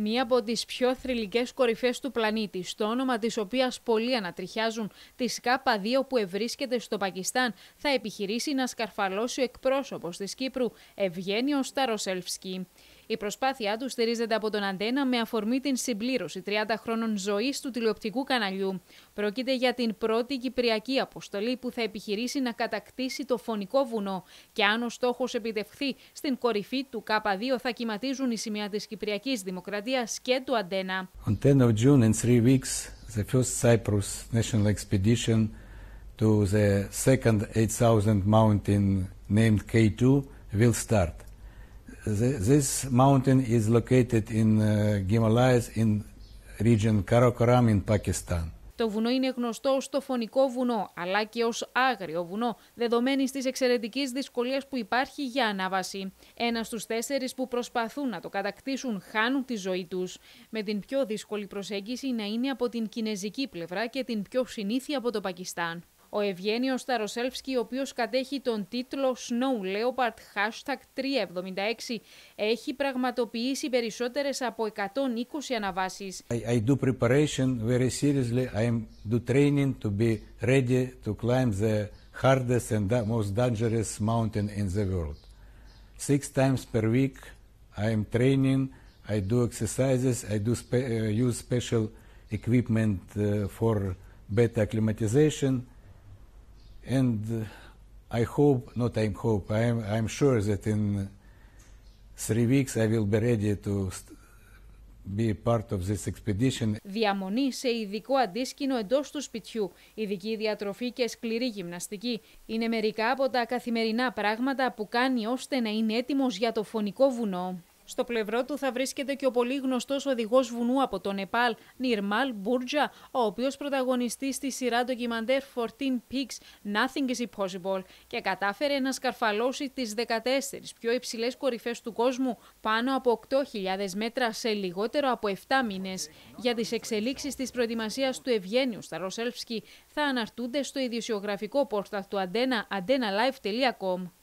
μία από τις πιο θρηλυκές κορυφές του πλανήτη, στο όνομα της οποίας πολλοί ανατριχιάζουν, τη ΣΚΑΠΑ 2 που ευρίσκεται στο Πακιστάν, θα επιχειρήσει να σκαρφαλώσει ο εκπρόσωπος της Κύπρου, Ευγένιος Ταροσέλφσκι. Η προσπάθειά του στηρίζεται από τον Αντένα με αφορμή την συμπλήρωση 30 χρόνων ζωής του τηλεοπτικού καναλιού. Πρόκειται για την πρώτη κυπριακή αποστολή που θα επιχειρήσει να κατακτήσει το φωνικό βουνό. Και αν ο στόχος επιτευχθεί, στην κορυφή του K2 θα κυματίζουν οι σημεία της Κυπριακής Δημοκρατίας και του Αντένα. On 10 of June, in three weeks, the first Cyprus national expedition to the second 8,000 mountain named K2 will start this mountain is located in uh, in region Karakoram in Pakistan. Το βουνό είναι γνωστό ως το φωνικό βουνό, αλλά και ως άγριο βουνό, δεδομένης της εξαιρετικής δυσκολίας που υπάρχει για ανάβαση. Ένας στους τέσσερις που προσπαθούν να το κατακτήσουν χάνουν τη ζωή τους, με την πιο δύσκολη προσέγγιση να είναι από την κινέζικη πλευρά και την πιο συνήθεια από το Πακιστάν. Ο Ευγένιος Ταροσέλφσκι, ο οποίος κατέχει τον τίτλο Snow Leopard hashtag 376, έχει πραγματοποιήσει περισσότερες από 120 αναβάσεις. I, do preparation very seriously. I am do training to be ready to climb the hardest and most dangerous mountain in the world. Six times per week I am training, I do exercises, I do use special equipment for better acclimatization. And I hope, not hope, I'm, I'm sure that in three weeks I will be ready to be Διαμονή σε ειδικό αντίσκηνο εντός του σπιτιού, ειδική διατροφή και σκληρή γυμναστική είναι μερικά από τα καθημερινά πράγματα που κάνει ώστε να είναι έτοιμος για το φωνικό βουνό. Στο πλευρό του θα βρίσκεται και ο πολύ γνωστός οδηγός βουνού από το Νεπάλ, Νιρμάλ Μπούρτζα, ο οποίος πρωταγωνιστεί στη σειρά ντοκιμαντέρ 14 Peaks Nothing is Impossible και κατάφερε να σκαρφαλώσει τις 14 πιο υψηλές κορυφές του κόσμου πάνω από 8.000 μέτρα σε λιγότερο από 7 μήνες. Για τις εξελίξεις της προετοιμασίας του Ευγένιου στα Ροσέλφσκι θα αναρτούνται στο ειδησιογραφικό πόρταλ του αντένα, antenna,